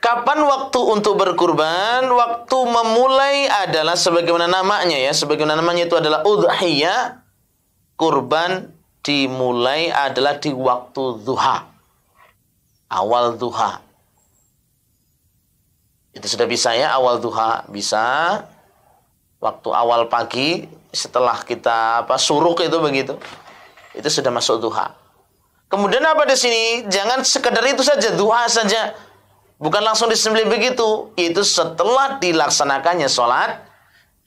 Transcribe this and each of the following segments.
Kapan waktu untuk berkurban? Waktu memulai adalah sebagaimana namanya ya, sebagaimana namanya itu adalah udhiyah. Kurban dimulai adalah di waktu duha. Awal duha. Itu sudah bisa ya, awal duha bisa. Waktu awal pagi setelah kita apa suruh itu begitu. Itu sudah masuk duha. Kemudian apa di sini? Jangan sekedar itu saja, duha saja Bukan langsung disembelih begitu, itu setelah dilaksanakannya sholat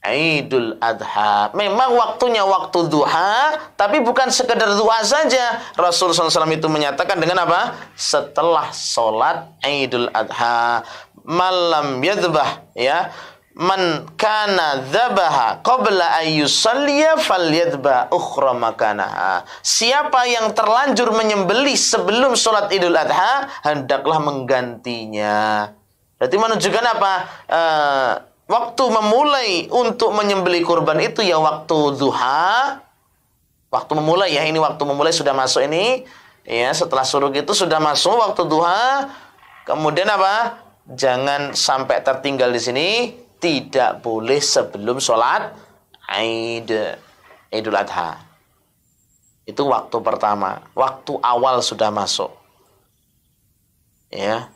Idul Adha. Memang waktunya waktu duha, tapi bukan sekedar duha saja. Rasulullah SAW itu menyatakan dengan apa? Setelah sholat Idul Adha. Malam yadbah, ya man kana dhabaha qabla an yusalliya yadba ukhra makanaha. Siapa yang terlanjur menyembelih sebelum sholat Idul Adha hendaklah menggantinya. Berarti menunjukkan apa? Uh, waktu memulai untuk menyembeli kurban itu ya waktu duha. Waktu memulai ya ini waktu memulai sudah masuk ini. Ya, setelah suruh itu sudah masuk waktu duha. Kemudian apa? Jangan sampai tertinggal di sini tidak boleh sebelum sholat Aid Idul Adha. Itu waktu pertama, waktu awal sudah masuk. Ya.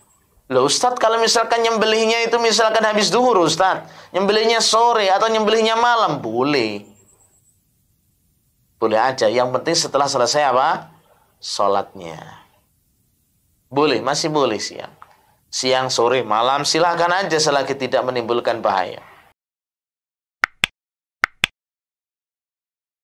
Loh ustad kalau misalkan nyembelihnya itu misalkan habis duhur ustad nyembelihnya sore atau nyembelihnya malam boleh. Boleh aja, yang penting setelah selesai apa? sholatnya Boleh, masih boleh siap siang, sore, malam, silahkan aja selagi tidak menimbulkan bahaya.